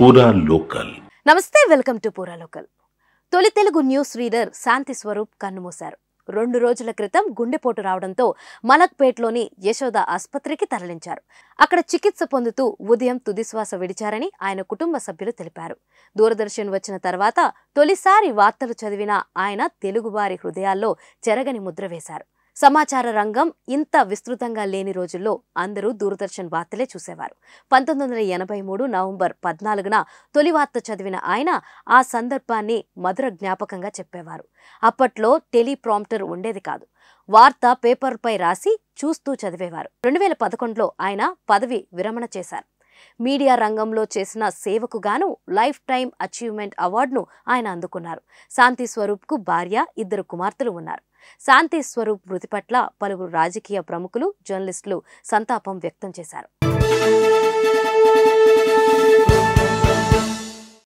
పూరా లోకల్ నమస్తే welcome to పూరా లోకల్ తొలి తెలుగు న్యూస్ రీడర్ శాంతి స్వరూప్ కన్నుమూశారు రెండు రోజుల క్రితం గుండెపోటు రావడంతో మలక్పేట్లోని యశోద ఆసుపత్రికి తరలించారు అక్కడ చికిత్స పొందుతూ ఉదయం తుదిశ్వాస విడిచారని ఆయన కుటుంబ సభ్యులు తెలిపారు దూరదర్శన్ వచ్చిన తర్వాత తొలిసారి వార్తలు చదివిన ఆయన తెలుగువారి హృదయాల్లో చెరగని ముద్ర వేశారు సమాచార రంగం ఇంత విస్తృతంగా లేని రోజుల్లో అందరూ దూరదర్శన్ వార్తలే చూసేవారు పంతొమ్మిది వందల ఎనభై మూడు నవంబర్ పద్నాలుగున తొలి వార్త చదివిన ఆయన ఆ సందర్భాన్ని మధుర జ్ఞాపకంగా చెప్పేవారు అప్పట్లో టెలిప్రాంప్టర్ ఉండేది కాదు వార్త పేపర్పై రాసి చూస్తూ చదివేవారు రెండు వేల పదకొండులో ఆయన పదవి విరమణ చేశారు మీడియా రంగంలో చేసిన సేవకు గాను లైఫ్ టైం అచీవ్మెంట్ అవార్డును ఆయన అందుకున్నారు శాంతి స్వరూప్కు భార్య ఇద్దరు కుమార్తెలు ఉన్నారు శాంతి స్వరూప్ మృతి పట్ల పలువురు రాజకీయ ప్రముఖులు జర్నలిస్టులు సంతాపం వ్యక్తం చేశారు